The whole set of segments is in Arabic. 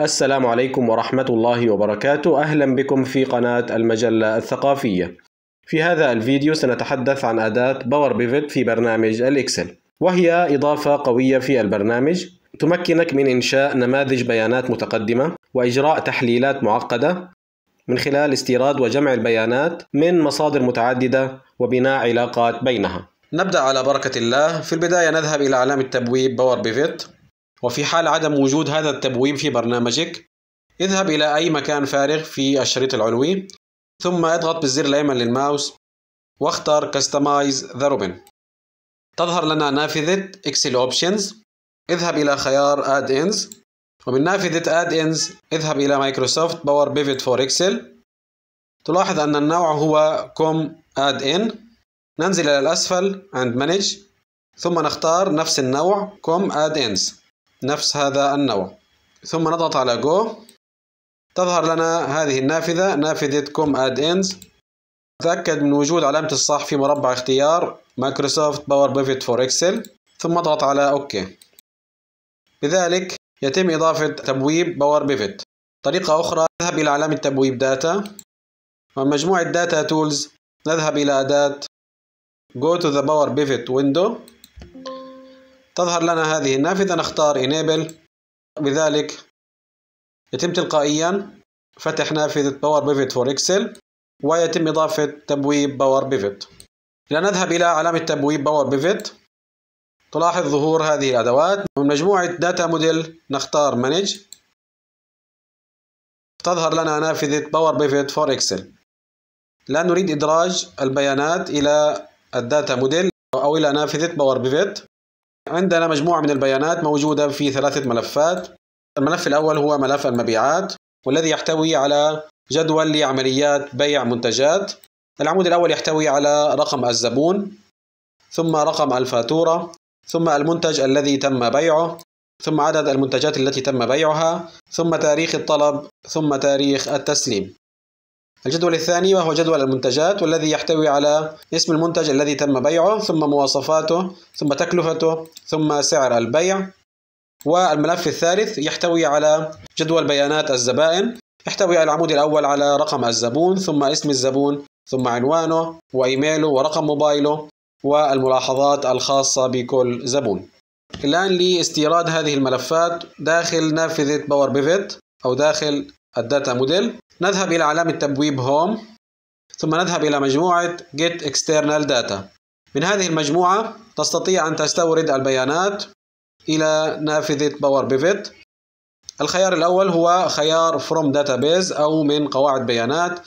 السلام عليكم ورحمة الله وبركاته أهلا بكم في قناة المجلة الثقافية في هذا الفيديو سنتحدث عن أداة باور بيفت في برنامج الإكسل وهي إضافة قوية في البرنامج تمكنك من إنشاء نماذج بيانات متقدمة وإجراء تحليلات معقدة من خلال استيراد وجمع البيانات من مصادر متعددة وبناء علاقات بينها نبدأ على بركة الله في البداية نذهب إلى علامة تبويب باور بيفت وفي حال عدم وجود هذا التبويب في برنامجك اذهب إلى أي مكان فارغ في الشريط العلوي ثم اضغط بالزر الأيمن للماوس واختر Customize the Ribbon تظهر لنا نافذة Excel Options اذهب إلى خيار Add Ins ومن نافذة Add Ins اذهب إلى مايكروسوفت Power Pivot for Excel تلاحظ أن النوع هو Com Add In ننزل إلى الأسفل عند Manage ثم نختار نفس النوع Com Add Ins نفس هذا النوع ثم نضغط على جو تظهر لنا هذه النافذة نافذة كوم اد انز تأكد من وجود علامة الصح في مربع اختيار مايكروسوفت باور بيفت فور اكسل ثم اضغط على اوكي بذلك يتم إضافة تبويب باور بيفت طريقة أخرى نذهب إلى علامة تبويب داتا ومجموعة داتا تولز نذهب إلى أداة Go to the Power Pivot window تظهر لنا هذه النافذة نختار Enable بذلك يتم تلقائيا فتح نافذة باور Pivot for Excel ويتم إضافة تبويب باور Pivot لنذهب إلى علامة تبويب باور Pivot تلاحظ ظهور هذه الأدوات من مجموعة داتا موديل نختار Manage تظهر لنا نافذة باور Pivot for Excel لا نريد إدراج البيانات إلى الداتا موديل أو إلى نافذة باور بيفيت عندنا مجموعة من البيانات موجودة في ثلاثة ملفات الملف الأول هو ملف المبيعات والذي يحتوي على جدول لعمليات بيع منتجات العمود الأول يحتوي على رقم الزبون ثم رقم الفاتورة ثم المنتج الذي تم بيعه ثم عدد المنتجات التي تم بيعها ثم تاريخ الطلب ثم تاريخ التسليم الجدول الثاني وهو جدول المنتجات والذي يحتوي على اسم المنتج الذي تم بيعه ثم مواصفاته ثم تكلفته ثم سعر البيع والملف الثالث يحتوي على جدول بيانات الزبائن يحتوي العمود الأول على رقم الزبون ثم اسم الزبون ثم عنوانه وإيميله ورقم موبايله والملاحظات الخاصة بكل زبون الآن لاستيراد هذه الملفات داخل نافذة باور بيفت أو داخل الداتا موديل نذهب إلى علامة تبويب هوم ثم نذهب إلى مجموعة get external data من هذه المجموعة تستطيع أن تستورد البيانات إلى نافذة باور بيفيت الخيار الأول هو خيار from database أو من قواعد بيانات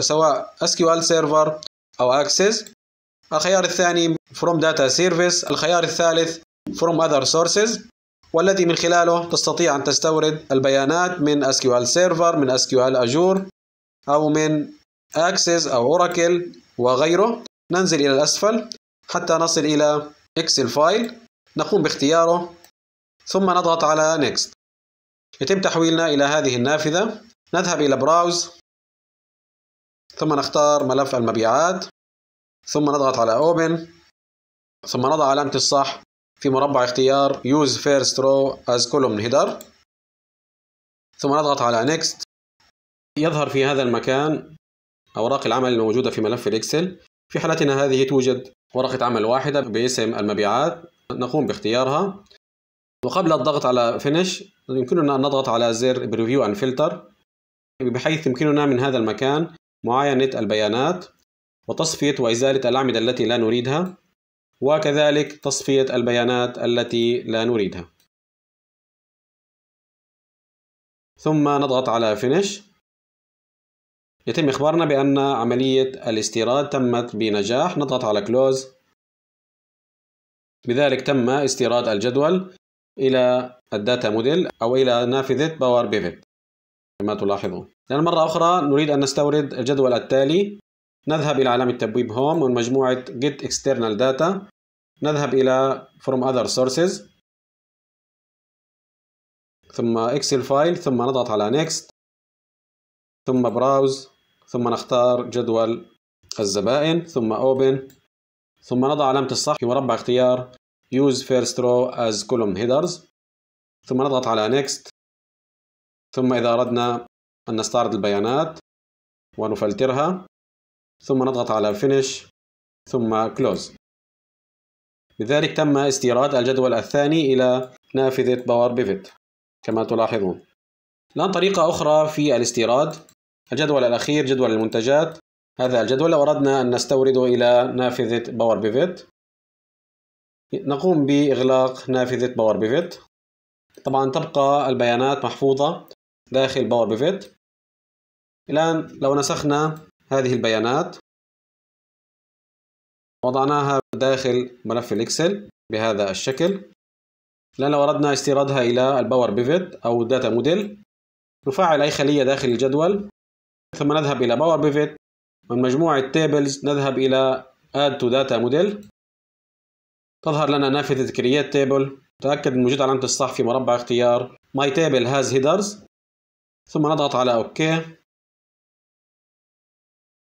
سواء SQL Server أو Access الخيار الثاني from data service الخيار الثالث from other sources والذي من خلاله تستطيع أن تستورد البيانات من SQL Server من SQL Azure أو من Access أو Oracle وغيره ننزل إلى الأسفل حتى نصل إلى إكسل فايل نقوم باختياره ثم نضغط على Next يتم تحويلنا إلى هذه النافذة نذهب إلى براوز ثم نختار ملف المبيعات ثم نضغط على Open ثم نضع علامة الصح في مربع اختيار use first row as column header ثم نضغط على next يظهر في هذا المكان أوراق العمل الموجودة في ملف الإكسل في حالتنا هذه توجد ورقة عمل واحدة باسم المبيعات نقوم باختيارها وقبل الضغط على Finish يمكننا أن نضغط على زر Preview and Filter بحيث يمكننا من هذا المكان معاينة البيانات وتصفية وإزالة الأعمدة التي لا نريدها وكذلك تصفية البيانات التي لا نريدها ثم نضغط على Finish يتم إخبارنا بأن عملية الاستيراد تمت بنجاح نضغط على Close بذلك تم استيراد الجدول إلى الداتا موديل أو إلى نافذة باور بيفت كما تلاحظون الآن مرة أخرى نريد أن نستورد الجدول التالي نذهب إلى علامة تبويب هوم ومجموعة Get External Data نذهب إلى from other sources ثم Excel File ثم نضغط على next ثم براوز ثم نختار جدول الزبائن ثم open ثم نضع علامة الصح في مربع اختيار use first row as column headers ثم نضغط على next ثم إذا أردنا أن نستعرض البيانات ونفلترها ثم نضغط على finish ثم close لذلك تم استيراد الجدول الثاني إلى نافذة باور بيفت كما تلاحظون الآن طريقة أخرى في الاستيراد الجدول الأخير جدول المنتجات هذا الجدول لو أردنا أن نستورده إلى نافذة باور بيفت نقوم بإغلاق نافذة باور بيفت طبعا تبقى البيانات محفوظة داخل باور بيفت الآن لو نسخنا هذه البيانات وضعناها داخل ملف الإكسل بهذا الشكل لان لو أردنا استيرادها إلى الباور بيفيت أو الداتا موديل نفعل أي خلية داخل الجدول ثم نذهب إلى باور بيفيت من مجموعة تيبلز نذهب إلى اد تو داتا موديل تظهر لنا نافذة كرييت تيبل تأكد من وجود علامة الصح في مربع اختيار ماي تيبل هاز هيدرز ثم نضغط على اوكي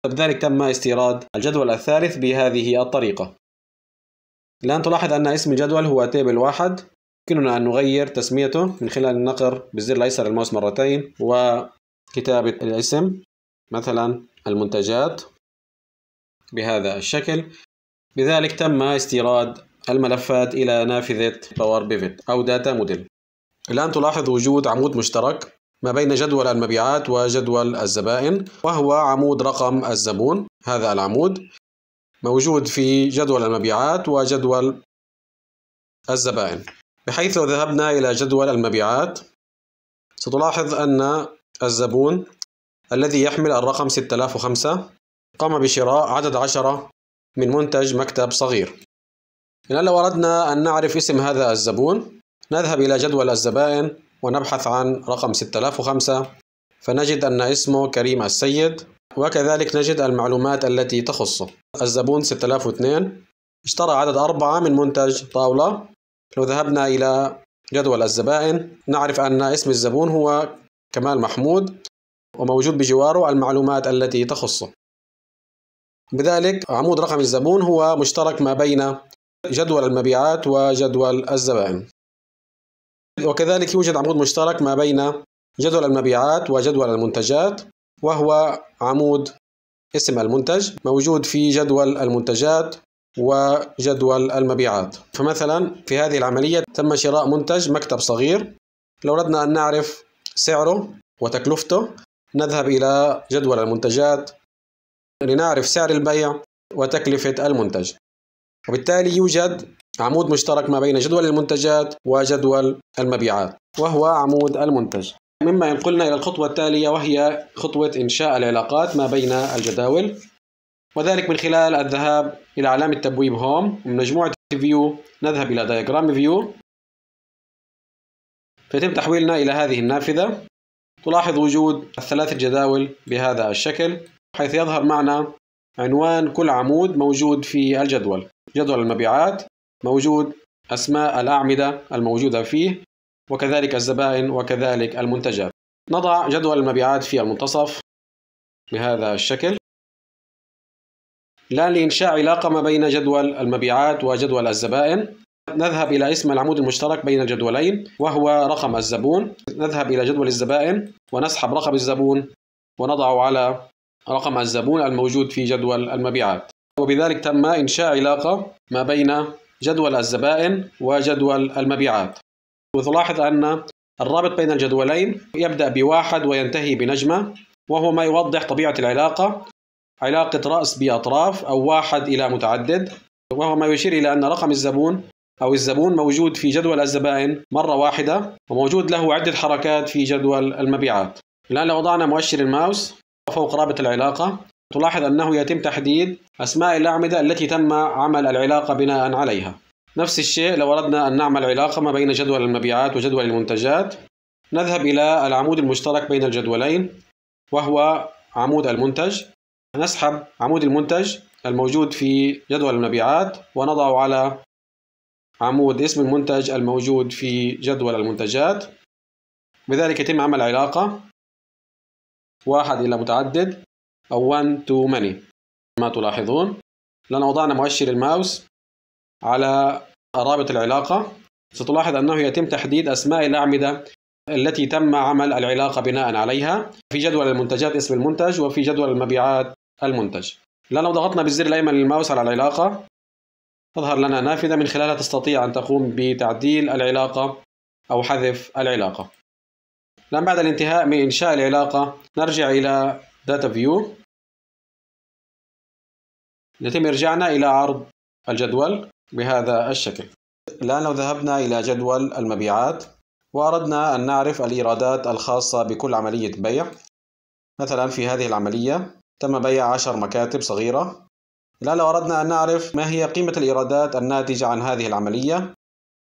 بذلك تم استيراد الجدول الثالث بهذه الطريقة الآن تلاحظ أن اسم الجدول هو تيبل واحد يمكننا أن نغير تسميته من خلال النقر بالزر الأيسر الماوس مرتين وكتابة الاسم مثلا المنتجات بهذا الشكل بذلك تم استيراد الملفات إلى نافذة باور بيفت أو داتا موديل الآن تلاحظ وجود عمود مشترك ما بين جدول المبيعات وجدول الزبائن وهو عمود رقم الزبون هذا العمود موجود في جدول المبيعات وجدول الزبائن بحيث لو ذهبنا إلى جدول المبيعات ستلاحظ أن الزبون الذي يحمل الرقم 6005 قام بشراء عدد 10 من منتج مكتب صغير إن لو أردنا أن نعرف اسم هذا الزبون نذهب إلى جدول الزبائن ونبحث عن رقم 6005 فنجد أن اسمه كريم السيد وكذلك نجد المعلومات التي تخصه الزبون 6002 اشترى عدد أربعة من منتج طاولة لو ذهبنا إلى جدول الزبائن نعرف أن اسم الزبون هو كمال محمود وموجود بجواره المعلومات التي تخصه بذلك عمود رقم الزبون هو مشترك ما بين جدول المبيعات وجدول الزبائن وكذلك يوجد عمود مشترك ما بين جدول المبيعات وجدول المنتجات وهو عمود اسم المنتج موجود في جدول المنتجات وجدول المبيعات فمثلا في هذه العملية تم شراء منتج مكتب صغير لو أردنا أن نعرف سعره وتكلفته نذهب إلى جدول المنتجات لنعرف سعر البيع وتكلفة المنتج وبالتالي يوجد عمود مشترك ما بين جدول المنتجات وجدول المبيعات وهو عمود المنتج مما ينقلنا إلى الخطوة التالية وهي خطوة إنشاء العلاقات ما بين الجداول وذلك من خلال الذهاب إلى علامة تبويب هوم من مجموعة فيو نذهب إلى دايجرام فيو فيتم تحويلنا إلى هذه النافذة تلاحظ وجود الثلاث الجداول بهذا الشكل حيث يظهر معنا عنوان كل عمود موجود في الجدول جدول المبيعات موجود أسماء الأعمدة الموجودة فيه وكذلك الزبائن وكذلك المنتجات نضع جدول المبيعات في المنتصف بهذا الشكل الآن لإنشاء علاقة ما بين جدول المبيعات وجدول الزبائن نذهب إلى اسم العمود المشترك بين الجدولين وهو رقم الزبون نذهب إلى جدول الزبائن ونسحب رقم الزبون ونضعه على رقم الزبون الموجود في جدول المبيعات وبذلك تم إنشاء علاقة ما بين جدول الزبائن وجدول المبيعات وتلاحظ أن الرابط بين الجدولين يبدأ بواحد وينتهي بنجمة وهو ما يوضح طبيعة العلاقة علاقة رأس بأطراف أو واحد إلى متعدد وهو ما يشير إلى أن رقم الزبون أو الزبون موجود في جدول الزبائن مرة واحدة وموجود له عدة حركات في جدول المبيعات الآن لو وضعنا مؤشر الماوس فوق رابط العلاقة تلاحظ أنه يتم تحديد أسماء الأعمدة التي تم عمل العلاقة بناء عليها نفس الشيء لو أردنا أن نعمل علاقة ما بين جدول المبيعات وجدول المنتجات نذهب إلى العمود المشترك بين الجدولين وهو عمود المنتج نسحب عمود المنتج الموجود في جدول المبيعات ونضعه على عمود اسم المنتج الموجود في جدول المنتجات بذلك يتم عمل علاقة واحد إلى متعدد أو one to many ما تلاحظون لأن وضعنا مؤشر الماوس على رابط العلاقة ستلاحظ أنه يتم تحديد أسماء الأعمدة التي تم عمل العلاقة بناء عليها في جدول المنتجات اسم المنتج وفي جدول المبيعات المنتج الآن لو ضغطنا بالزر الأيمن للماوس على العلاقة تظهر لنا نافذة من خلالها تستطيع أن تقوم بتعديل العلاقة أو حذف العلاقة الآن بعد الانتهاء من إنشاء العلاقة نرجع إلى داتا فيو يتم إرجاعنا إلى عرض الجدول بهذا الشكل الآن لو ذهبنا إلى جدول المبيعات وأردنا أن نعرف الإيرادات الخاصة بكل عملية بيع مثلا في هذه العملية تم بيع عشر مكاتب صغيرة الآن لو أردنا أن نعرف ما هي قيمة الإيرادات الناتجة عن هذه العملية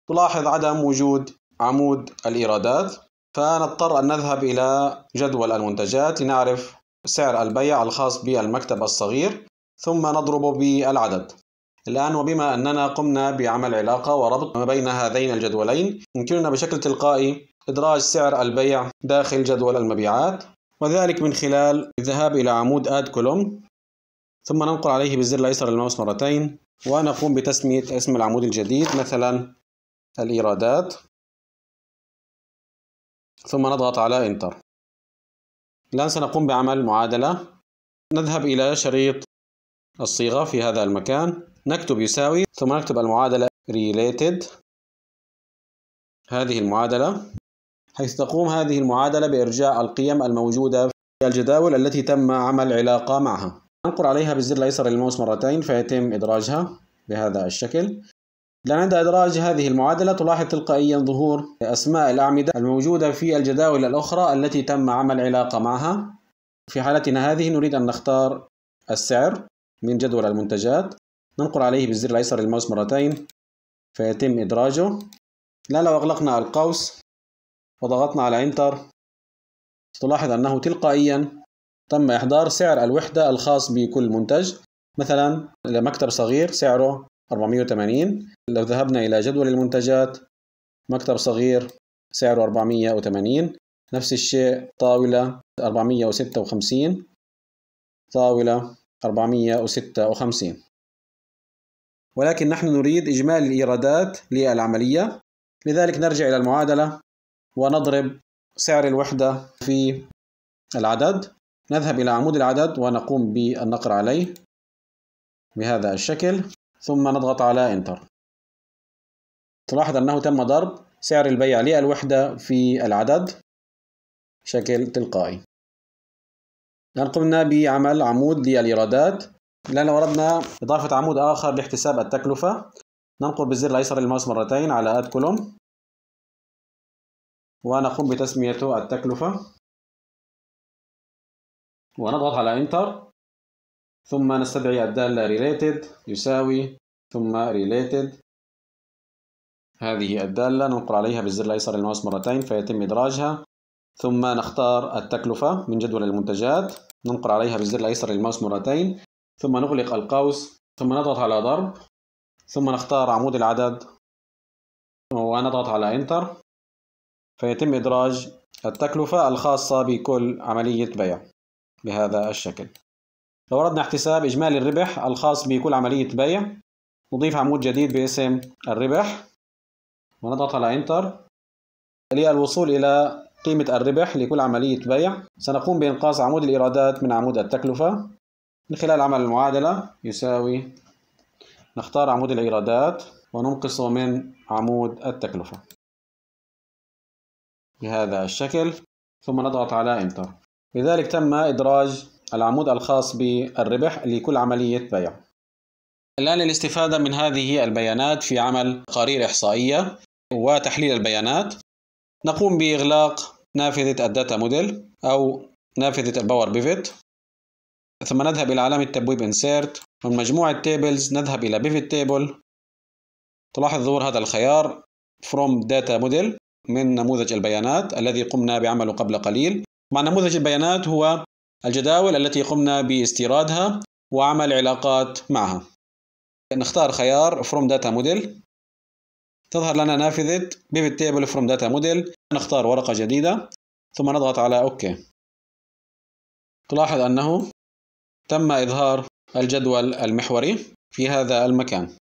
تلاحظ عدم وجود عمود الإيرادات فنضطر أن نذهب إلى جدول المنتجات لنعرف سعر البيع الخاص بالمكتب الصغير ثم نضرب بالعدد الآن وبما أننا قمنا بعمل علاقة وربط ما بين هذين الجدولين يمكننا بشكل تلقائي إدراج سعر البيع داخل جدول المبيعات وذلك من خلال الذهاب إلى عمود Add Column ثم ننقل عليه بالزر الأيسر للماوس مرتين ونقوم بتسمية اسم العمود الجديد مثلا الإيرادات ثم نضغط على Enter الآن سنقوم بعمل معادلة نذهب إلى شريط الصيغة في هذا المكان نكتب يساوي ثم نكتب المعادلة related هذه المعادلة حيث تقوم هذه المعادلة بإرجاع القيم الموجودة في الجداول التي تم عمل علاقة معها ننقر عليها بالزر الأيسر للماوس مرتين فيتم إدراجها بهذا الشكل لأن عند إدراج هذه المعادلة تلاحظ تلقائيا ظهور أسماء الأعمدة الموجودة في الجداول الأخرى التي تم عمل علاقة معها في حالتنا هذه نريد أن نختار السعر من جدول المنتجات ننقر عليه بالزر الأيسر الماوس مرتين فيتم إدراجه الآن لو أغلقنا القوس وضغطنا على إنتر تلاحظ أنه تلقائيا تم إحضار سعر الوحدة الخاص بكل منتج مثلا مكتب صغير سعره 480 لو ذهبنا إلى جدول المنتجات مكتب صغير سعره 480 نفس الشيء طاولة 456 طاولة 456 ولكن نحن نريد إجمالي الإيرادات للعملية لذلك نرجع إلى المعادلة ونضرب سعر الوحدة في العدد نذهب إلى عمود العدد ونقوم بالنقر عليه بهذا الشكل ثم نضغط على انتر تلاحظ أنه تم ضرب سعر البيع للوحدة في العدد بشكل تلقائي لأن قمنا بعمل عمود للإيرادات لأن لو أردنا إضافة عمود آخر لاحتساب التكلفة ننقر بالزر الأيسر للماوس مرتين على Add Column ونقوم بتسميته التكلفة ونضغط على Enter ثم نستدعي الدالة related يساوي ثم related هذه الدالة ننقر عليها بالزر الأيسر للماوس مرتين فيتم إدراجها ثم نختار التكلفة من جدول المنتجات ننقر عليها بالزر الأيسر للماوس مرتين ثم نغلق القوس ثم نضغط على ضرب ثم نختار عمود العدد ونضغط على انتر فيتم إدراج التكلفة الخاصة بكل عملية بيع بهذا الشكل لو أردنا احتساب إجمالي الربح الخاص بكل عملية بيع نضيف عمود جديد باسم الربح ونضغط على انتر للوصول إلى قيمة الربح لكل عملية بيع سنقوم بإنقاص عمود الإيرادات من عمود التكلفة من خلال عمل المعادلة يساوي نختار عمود الإيرادات وننقصه من عمود التكلفة بهذا الشكل ثم نضغط على إنتر لذلك تم إدراج العمود الخاص بالربح لكل عملية بيع الآن الاستفادة من هذه البيانات في عمل قرير إحصائية وتحليل البيانات نقوم بإغلاق نافذة الداتا موديل أو نافذة الباور بيفت ثم نذهب إلى علامة تبويب Insert من مجموعة Tables نذهب إلى Pivot Table تلاحظ ظهور هذا الخيار From Data Model من نموذج البيانات الذي قمنا بعمله قبل قليل مع نموذج البيانات هو الجداول التي قمنا باستيرادها وعمل علاقات معها نختار خيار From Data Model تظهر لنا نافذة pivot table from data model نختار ورقة جديدة ثم نضغط على OK تلاحظ أنه تم إظهار الجدول المحوري في هذا المكان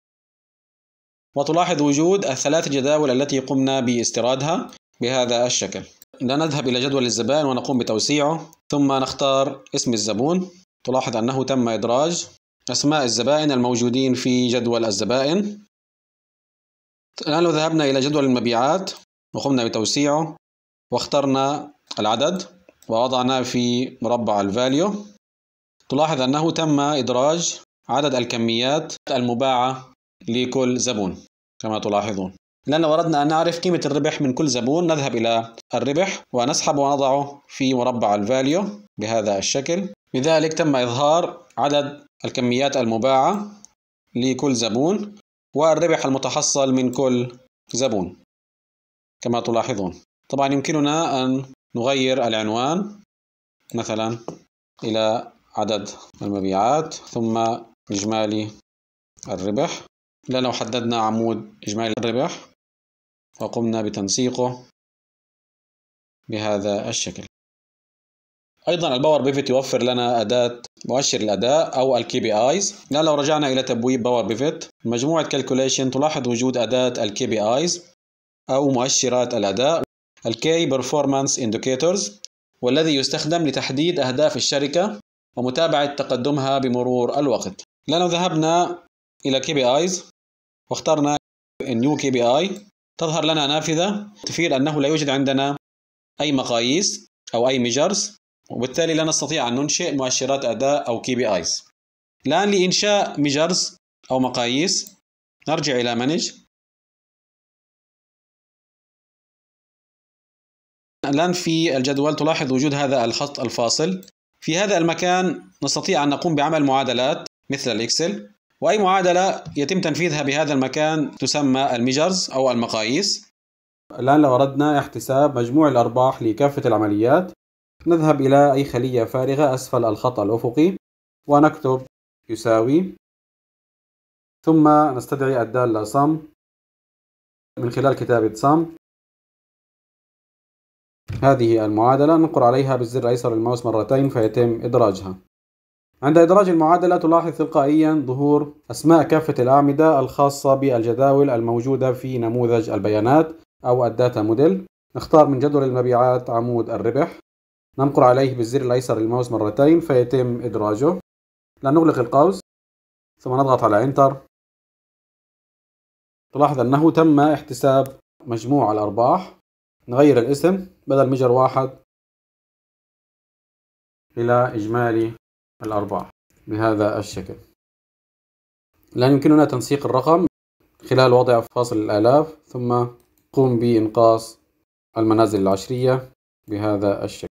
وتلاحظ وجود الثلاث جداول التي قمنا باستيرادها بهذا الشكل نذهب إلى جدول الزبائن ونقوم بتوسيعه ثم نختار اسم الزبون تلاحظ أنه تم إدراج أسماء الزبائن الموجودين في جدول الزبائن الآن لو ذهبنا إلى جدول المبيعات وقمنا بتوسيعه واخترنا العدد ووضعنا في مربع الفاليو تلاحظ أنه تم إدراج عدد الكميات المباعة لكل زبون كما تلاحظون لأن أردنا أن نعرف قيمة الربح من كل زبون نذهب إلى الربح ونسحب ونضعه في مربع الفاليو بهذا الشكل لذلك تم إظهار عدد الكميات المباعة لكل زبون والربح المتحصل من كل زبون كما تلاحظون طبعا يمكننا أن نغير العنوان مثلا إلى عدد المبيعات ثم إجمالي الربح لأنه حددنا عمود إجمالي الربح وقمنا بتنسيقه بهذا الشكل ايضا الباور بيفت يوفر لنا اداه مؤشر الاداء او الكي بي ايز الان لو رجعنا الى تبويب باور بيفت مجموعه كالكوليشن تلاحظ وجود اداه الكي بي ايز او مؤشرات الاداء الكي بيرفورمانس انديكيتورز والذي يستخدم لتحديد اهداف الشركه ومتابعه تقدمها بمرور الوقت لو ذهبنا الى كي بي ايز واخترنا نيو كي بي اي تظهر لنا نافذه تفيد انه لا يوجد عندنا اي مقاييس او اي ميجرز وبالتالي لا نستطيع أن ننشئ مؤشرات أداء أو كي بي آيز الآن لإنشاء ميجرز أو مقاييس نرجع إلى مانج الآن في الجدول تلاحظ وجود هذا الخط الفاصل في هذا المكان نستطيع أن نقوم بعمل معادلات مثل الإكسل وأي معادلة يتم تنفيذها بهذا المكان تسمى الميجرز أو المقاييس الآن لو أردنا احتساب مجموع الأرباح لكافة العمليات نذهب إلى أي خلية فارغة أسفل الخط الأفقي ونكتب يساوي ثم نستدعي الدالة صم من خلال كتابة صم هذه المعادلة ننقر عليها بالزر أيسر الماوس مرتين فيتم إدراجها عند إدراج المعادلة تلاحظ تلقائيا ظهور أسماء كافة الأعمدة الخاصة بالجداول الموجودة في نموذج البيانات أو الداتا موديل نختار من جدول المبيعات عمود الربح ننقر عليه بالزر الأيسر الماوس مرتين فيتم إدراجه لنغلق القوس ثم نضغط على إنتر تلاحظ أنه تم احتساب مجموع الأرباح نغير الاسم بدل مجر واحد إلى إجمالي الأرباح بهذا الشكل لا يمكننا تنسيق الرقم خلال وضع فاصل الآلاف ثم قم بإنقاص المنازل العشرية بهذا الشكل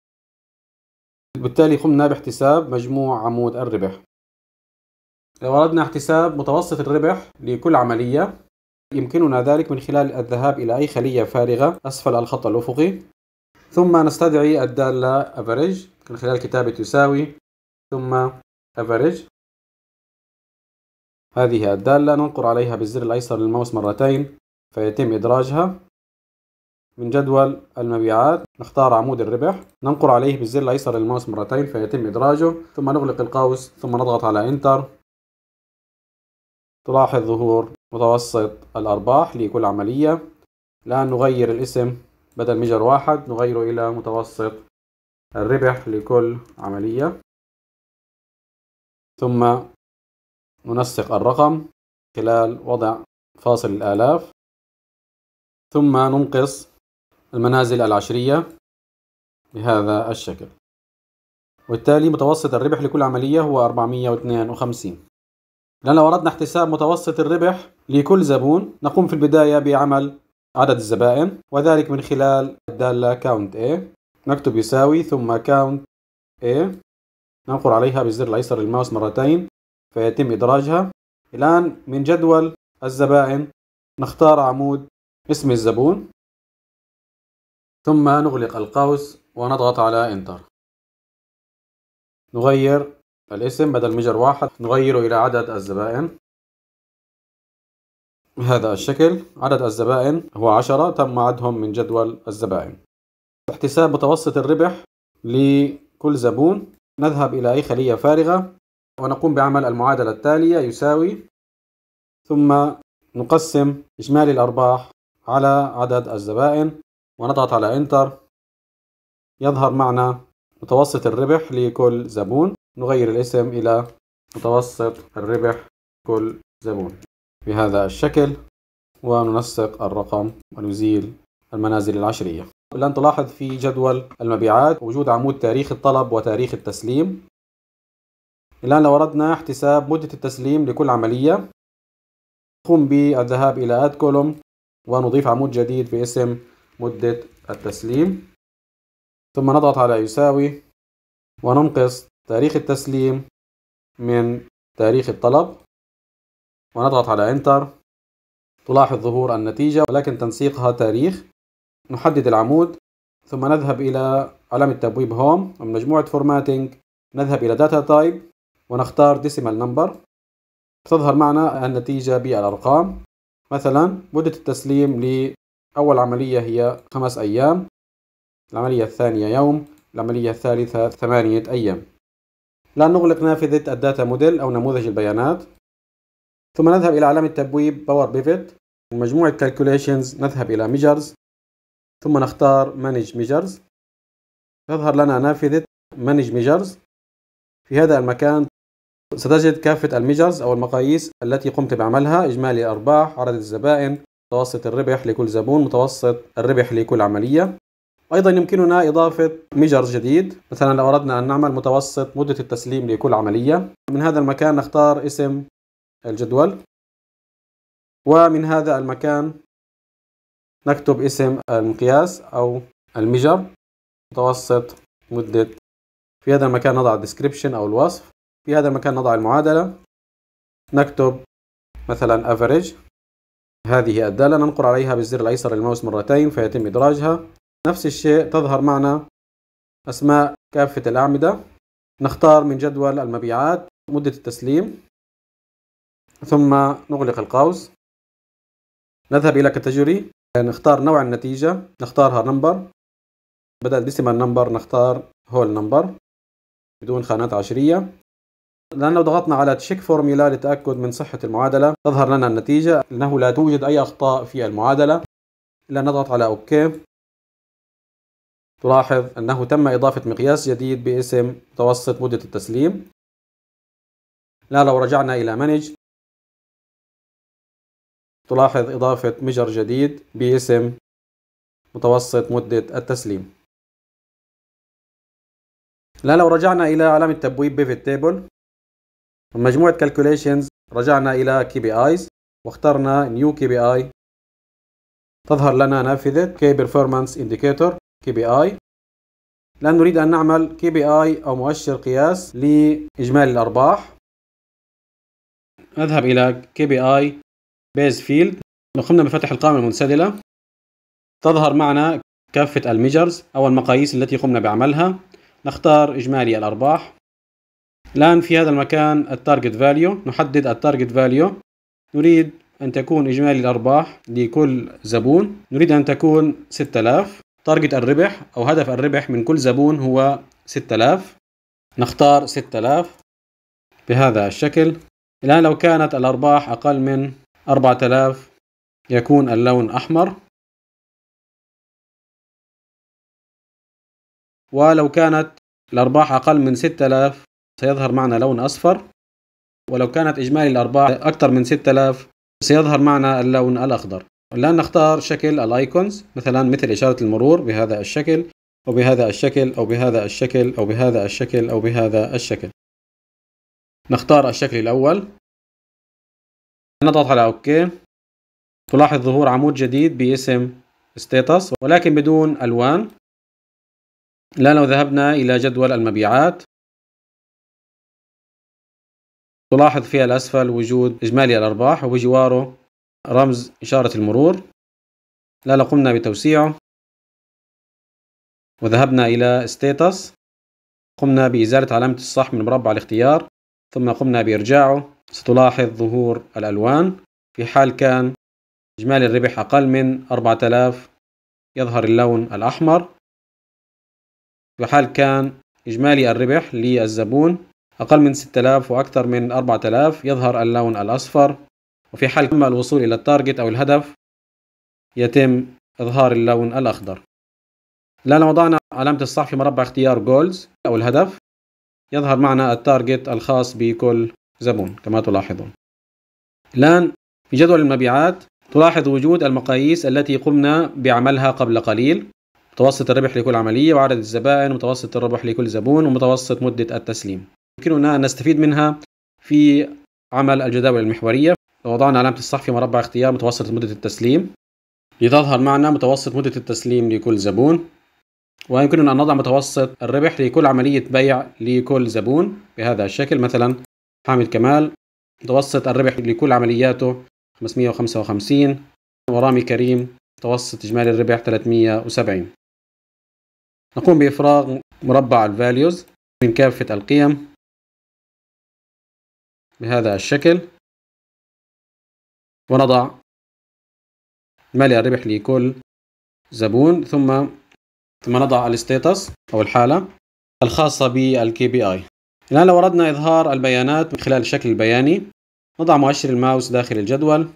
بالتالي قمنا باحتساب مجموع عمود الربح لو أردنا احتساب متوسط الربح لكل عملية يمكننا ذلك من خلال الذهاب إلى أي خلية فارغة أسفل الخط الأفقي ثم نستدعي الدالة average من خلال كتابة يساوي ثم average هذه الدالة ننقر عليها بالزر الأيسر للماوس مرتين فيتم إدراجها من جدول المبيعات نختار عمود الربح ننقر عليه بالزر الايسر للماوس مرتين فيتم ادراجه ثم نغلق القوس ثم نضغط على انتر تلاحظ ظهور متوسط الارباح لكل عملية الان نغير الاسم بدل مجر واحد نغيره الى متوسط الربح لكل عملية ثم ننسق الرقم خلال وضع فاصل الآلاف ثم ننقص المنازل العشرية بهذا الشكل وبالتالي متوسط الربح لكل عملية هو 452 لأن لو أردنا احتساب متوسط الربح لكل زبون نقوم في البداية بعمل عدد الزبائن وذلك من خلال الدالة count A نكتب يساوي ثم count A ننقر عليها بالزر الأيسر للماوس مرتين فيتم إدراجها الآن من جدول الزبائن نختار عمود اسم الزبون ثم نغلق القوس ونضغط على انتر نغير الاسم بدل مجر واحد نغيره إلى عدد الزبائن بهذا الشكل عدد الزبائن هو عشرة تم عدهم من جدول الزبائن احتساب متوسط الربح لكل زبون نذهب إلى أي خلية فارغة ونقوم بعمل المعادلة التالية يساوي ثم نقسم إجمالي الأرباح على عدد الزبائن ونضغط على انتر يظهر معنا متوسط الربح لكل زبون نغير الاسم الى متوسط الربح كل زبون بهذا الشكل وننسق الرقم ونزيل المنازل العشرية الآن تلاحظ في جدول المبيعات وجود عمود تاريخ الطلب وتاريخ التسليم الآن لو أردنا احتساب مدة التسليم لكل عملية نقوم بالذهاب إلى Add Column ونضيف عمود جديد باسم مدة التسليم ثم نضغط على يساوي وننقص تاريخ التسليم من تاريخ الطلب ونضغط على انتر تلاحظ ظهور النتيجة ولكن تنسيقها تاريخ نحدد العمود ثم نذهب إلى علامة تبويب هوم ومن مجموعة فورماتنج نذهب إلى داتا تايب ونختار ديسيمال نمبر تظهر معنا النتيجة بالأرقام مثلا مدة التسليم ل أول عملية هي خمس أيام العملية الثانية يوم العملية الثالثة ثمانية أيام لا نغلق نافذة الداتا موديل أو نموذج البيانات ثم نذهب إلى علامة تبويب باور بيفت من مجموعة calculations نذهب إلى ميجرز ثم نختار مانج ميجرز تظهر لنا نافذة مانج ميجرز في هذا المكان ستجد كافة الميجرز أو المقاييس التي قمت بعملها إجمالي الأرباح عدد الزبائن متوسط الربح لكل زبون متوسط الربح لكل عملية أيضا يمكننا إضافة ميجر جديد مثلا لو أردنا أن نعمل متوسط مدة التسليم لكل عملية من هذا المكان نختار اسم الجدول ومن هذا المكان نكتب اسم المقياس أو الميجر متوسط مدة في هذا المكان نضع الديسكريبشن أو الوصف في هذا المكان نضع المعادلة نكتب مثلا average هذه الدالة ننقر عليها بالزر الأيسر للماوس مرتين فيتم إدراجها نفس الشيء تظهر معنا أسماء كافة الأعمدة نختار من جدول المبيعات مدة التسليم ثم نغلق القوس نذهب إلى كاتيجوري نختار نوع النتيجة نختارها نمبر بدل ديسيمال نمبر نختار هول نمبر بدون خانات عشرية لأن لو ضغطنا على تشيك فورميلا للتأكد من صحة المعادلة تظهر لنا النتيجة أنه لا توجد أي أخطاء في المعادلة إلا نضغط على أوكي تلاحظ أنه تم إضافة مقياس جديد باسم متوسط مدة التسليم لا لو رجعنا إلى مانج تلاحظ إضافة مجر جديد باسم متوسط مدة التسليم لا لو رجعنا إلى علامة تبويب بيفت تيبل من مجموعة calculations رجعنا إلى KPIs واخترنا New KPI تظهر لنا نافذة Key Performance Indicator KPI الآن نريد أن نعمل KPI أو مؤشر قياس لإجمالي الأرباح نذهب إلى KPI Base Field بيز نقمنا بفتح القائمة المنسدلة تظهر معنا كافة الميجرز أو المقاييس التي قمنا بعملها نختار إجمالي الأرباح الآن في هذا المكان التارجت فاليو نحدد التارجت فاليو نريد أن تكون إجمالي الأرباح لكل زبون نريد أن تكون 6000 تارجت الربح أو هدف الربح من كل زبون هو 6000 نختار 6000 بهذا الشكل الآن لو كانت الأرباح أقل من 4000 يكون اللون أحمر ولو كانت الأرباح أقل من 6000 سيظهر معنا لون أصفر ولو كانت إجمالي الأرباح أكثر من 6000 سيظهر معنا اللون الأخضر الآن نختار شكل الايكونز مثلا مثل إشارة المرور بهذا الشكل أو بهذا الشكل أو بهذا الشكل أو بهذا الشكل أو بهذا الشكل نختار الشكل الأول نضغط على أوكي تلاحظ ظهور عمود جديد باسم status ولكن بدون ألوان الآن لو ذهبنا إلى جدول المبيعات تلاحظ فيها الأسفل وجود إجمالي الأرباح وبجواره رمز إشارة المرور لا قمنا بتوسيعه وذهبنا إلى status قمنا بإزالة علامة الصح من مربع الاختيار ثم قمنا بإرجاعه ستلاحظ ظهور الألوان في حال كان إجمالي الربح أقل من 4000 يظهر اللون الأحمر في حال كان إجمالي الربح للزبون أقل من 6000 وأكثر من 4000 يظهر اللون الأصفر وفي حال تم الوصول إلى التارجت أو الهدف يتم إظهار اللون الأخضر الآن وضعنا علامة الصح في مربع اختيار جولز أو الهدف يظهر معنا التارجت الخاص بكل زبون كما تلاحظون الآن في جدول المبيعات تلاحظ وجود المقاييس التي قمنا بعملها قبل قليل متوسط الربح لكل عملية وعدد الزبائن متوسط الربح لكل زبون ومتوسط مدة التسليم يمكننا أن نستفيد منها في عمل الجداول المحورية لو وضعنا علامة الصح في مربع اختيار متوسط مدة التسليم لتظهر معنا متوسط مدة التسليم لكل زبون ويمكننا أن نضع متوسط الربح لكل عملية بيع لكل زبون بهذا الشكل مثلا حامد كمال متوسط الربح لكل عملياته 555 ورامي كريم متوسط إجمالي الربح 370 نقوم بإفراغ مربع الفاليوز من كافة القيم بهذا الشكل ونضع مالي الربح لكل زبون ثم ثم نضع الستيتس أو الحالة الخاصة بالكي بي اي الآن لو أردنا إظهار البيانات من خلال الشكل البياني نضع مؤشر الماوس داخل الجدول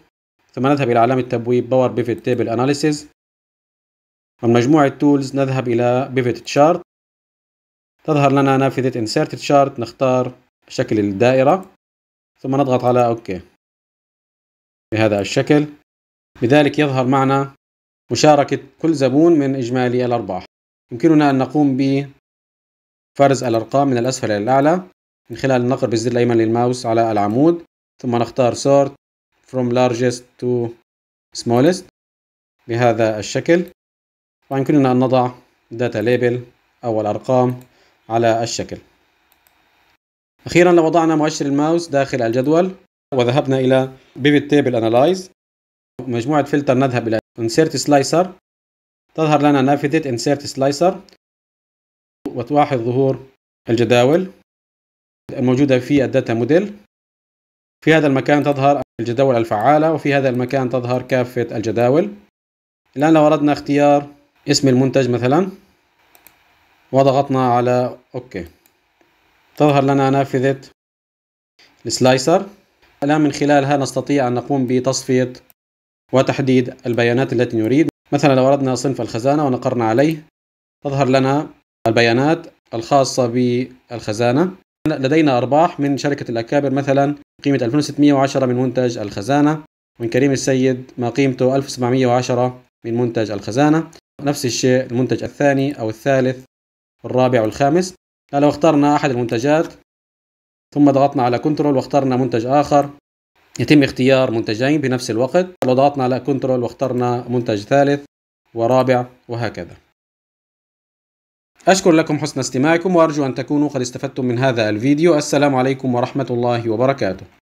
ثم نذهب إلى علامة تبويب باور بيفت تيبل أناليسيز ومن مجموعة تولز نذهب إلى بيفت تشارت تظهر لنا نافذة انسيرت تشارت نختار شكل الدائرة ثم نضغط على OK بهذا الشكل بذلك يظهر معنا مشاركة كل زبون من إجمالي الأرباح يمكننا أن نقوم بفرز الأرقام من الأسفل إلى الأعلى من خلال النقر بالزر الأيمن للماوس على العمود ثم نختار sort from largest to smallest بهذا الشكل ويمكننا أن نضع data label أو الأرقام على الشكل أخيرا لو وضعنا مؤشر الماوس داخل الجدول وذهبنا إلى Pivot Table Analyze مجموعة فلتر نذهب إلى Insert سلايسر تظهر لنا نافذة Insert سلايسر وتلاحظ ظهور الجداول الموجودة في الداتا موديل في هذا المكان تظهر الجداول الفعالة وفي هذا المكان تظهر كافة الجداول الآن لو أردنا اختيار اسم المنتج مثلا وضغطنا على أوكي تظهر لنا نافذة السلايسر الآن من خلالها نستطيع أن نقوم بتصفية وتحديد البيانات التي نريد مثلا لو أردنا صنف الخزانة ونقرنا عليه تظهر لنا البيانات الخاصة بالخزانة لدينا أرباح من شركة الأكابر مثلا قيمة 2610 من منتج الخزانة من كريم السيد ما قيمته 1710 من منتج الخزانة نفس الشيء المنتج الثاني أو الثالث الرابع والخامس لو اخترنا أحد المنتجات ثم ضغطنا على كنترول واخترنا منتج آخر يتم اختيار منتجين بنفس الوقت لو ضغطنا على كنترول واخترنا منتج ثالث ورابع وهكذا أشكر لكم حسن استماعكم وأرجو أن تكونوا قد استفدتم من هذا الفيديو السلام عليكم ورحمة الله وبركاته